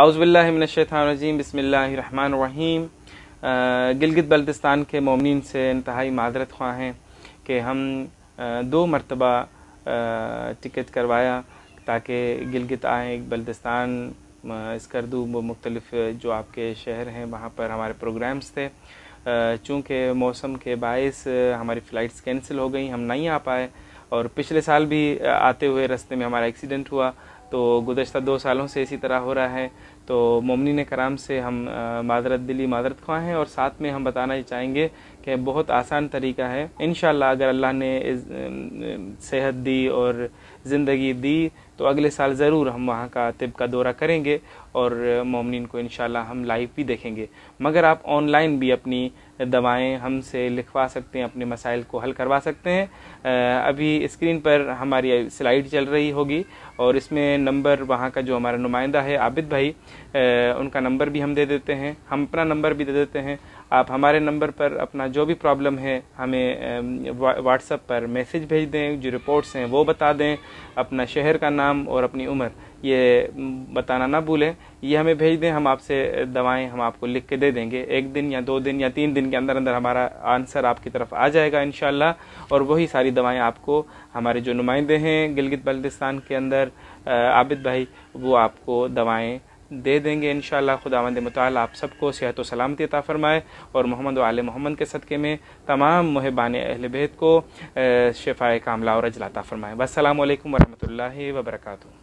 आउज़बिल्लिमिनशानजीम बसमीम गिलगित बल्तिस्तान के ममिन से इंतहाई मदरत ख्वाह हैं कि हम दो मरतबा टिकट करवाया ताकि गिलगित आए बल्तिस्तान इसकरदू वो मुख्तलफ जो आपके शहर हैं वहाँ पर हमारे प्रोग्राम्स थे चूँकि मौसम के बायस हमारी फ़्लाइट्स कैंसिल हो गई हम नहीं आ पाए और पिछले साल भी आते हुए रस्ते में हमारा एक्सीडेंट हुआ तो गुजशत दो सालों से इसी तरह हो रहा है तो ममनिन कराम से हम माजरत दिली माजरत ख्वाह हैं और साथ में हम बताना चाहेंगे कि बहुत आसान तरीका है इन अगर अल्लाह ने सेहत दी और ज़िंदगी दी तो अगले साल ज़रूर हम वहाँ का तिब का दौरा करेंगे और ममनिन को इन हम लाइव भी देखेंगे मगर आप ऑनलाइन भी अपनी दवाएं हमसे लिखवा सकते हैं अपने मसाइल को हल करवा सकते हैं अभी स्क्रीन पर हमारी स्लाइड चल रही होगी और इसमें नंबर वहाँ का जो हमारा नुमाइंदा है आबिद भाई उनका नंबर भी हम दे देते हैं हम अपना नंबर भी दे देते हैं आप हमारे नंबर पर अपना जो भी प्रॉब्लम है हमें व्हाट्सएप पर मैसेज भेज दें जो रिपोर्ट्स हैं वो बता दें अपना शहर का नाम और अपनी उम्र ये बताना ना भूलें ये हमें भेज दें हम आपसे दवाएं हम आपको लिख के दे देंगे एक दिन या दो दिन या तीन दिन के अंदर अंदर हमारा आंसर आपकी तरफ आ जाएगा इन और वही सारी दवाएं आपको हमारे जो नुमाइंदे हैं गिलगित बल्तिस्तान के अंदर आबिद भाई वो आपको दवाएं दे देंगे इन खुदावंद मताल आप सबको सेहत व सलामती अता फ़रमाए और मोहम्मद आल मोहम्मद के सदक़े में तमाम महबान अहल बेद को शफ़ा कामला और अजलाता फ़रमाए वालकम वरहमल वबरकू